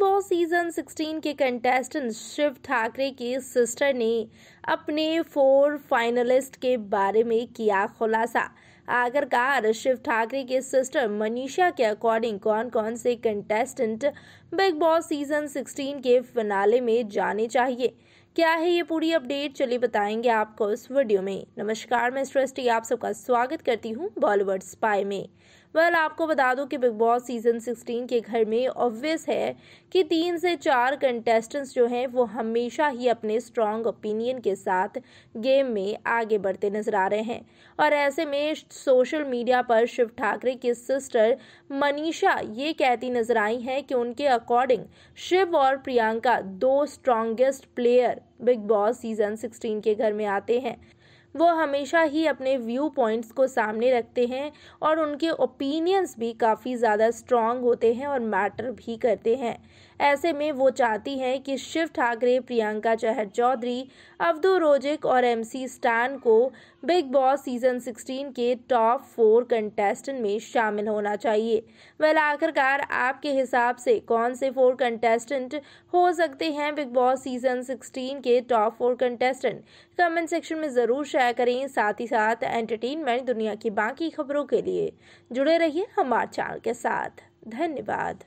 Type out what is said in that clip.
boss season 16 के contestant Shiv Thackeray की sister ने अपने फोर फाइनलिस्ट के बारे में किया खुलासा आखिरकार शिव ठाकरे के सिस्टर मनीषा के अकॉर्डिंग कौन कौन से कंटेस्टेंट बिग बॉस सीजन 16 के फिनाले में जाने चाहिए क्या है ये पूरी अपडेट चलिए बताएंगे आपको इस वीडियो में नमस्कार मैं सृष्टि आप सबका स्वागत करती हूँ बॉलीवुड स्पाई में वेल आपको बता दूं कि बिग बॉस सीजन 16 के घर में ऑब्वियस है कि तीन से चार कंटेस्टेंट्स जो हैं वो हमेशा ही अपने स्ट्रॉन्ग ओपिनियन के साथ गेम में आगे बढ़ते नजर आ रहे हैं और ऐसे में सोशल मीडिया पर शिव ठाकरे की सिस्टर मनीषा ये कहती नजर आई हैं कि उनके अकॉर्डिंग शिव और प्रियंका दो strongest player Bigg Boss season 16 के घर में आते हैं वो हमेशा ही अपने व्यू पॉइंट्स को सामने रखते हैं और उनके ओपिनियंस भी काफ़ी ज़्यादा स्ट्रॉन्ग होते हैं और मैटर भी करते हैं ऐसे में वो चाहती हैं कि शिव ठाकरे प्रियंका चहर चौधरी अवधु रोजिक और एमसी स्टैन को बिग बॉस सीजन 16 के टॉप फोर कंटेस्टेंट में शामिल होना चाहिए वेल आखिरकार आपके हिसाब से कौन से फोर कंटेस्टेंट हो सकते हैं बिग बॉस सीजन 16 के top four contestant comment section में ज़रूर शेयर करें साथ ही साथ एंटरटेनमेंट दुनिया की बाकी खबरों के लिए जुड़े रहिए हमारे चैनल के साथ धन्यवाद